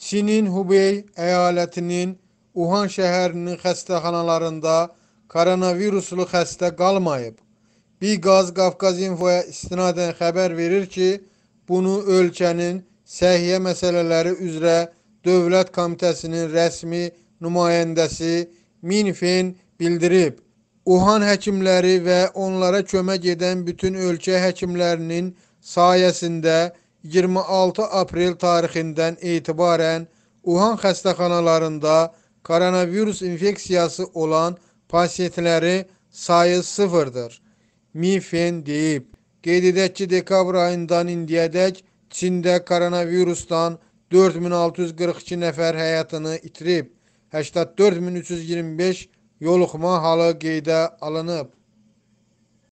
Çinin Hubey əyalətinin Uhan şəhərinin xəstəxanalarında koronaviruslu xəstə qalmayıb. Biqaz Qafqaz Infoya istinadən xəbər verir ki, bunu ölkənin səhiyyə məsələləri üzrə Dövlət Komitəsinin rəsmi nümayəndəsi Minfin bildirib. Uhan həkimləri və onlara kömək edən bütün ölkə həkimlərinin sayəsində 26 aprel tarixindən etibarən Uhan xəstəxanalarında koronavirus infeksiyası olan pasiyentləri sayı sıfırdır. Mifen deyib. Qeyd edək ki, dekabr ayından indiyədək Çində koronavirusdan 4642 nəfər həyatını itirib, 84325 yoluxma halı qeydə alınıb.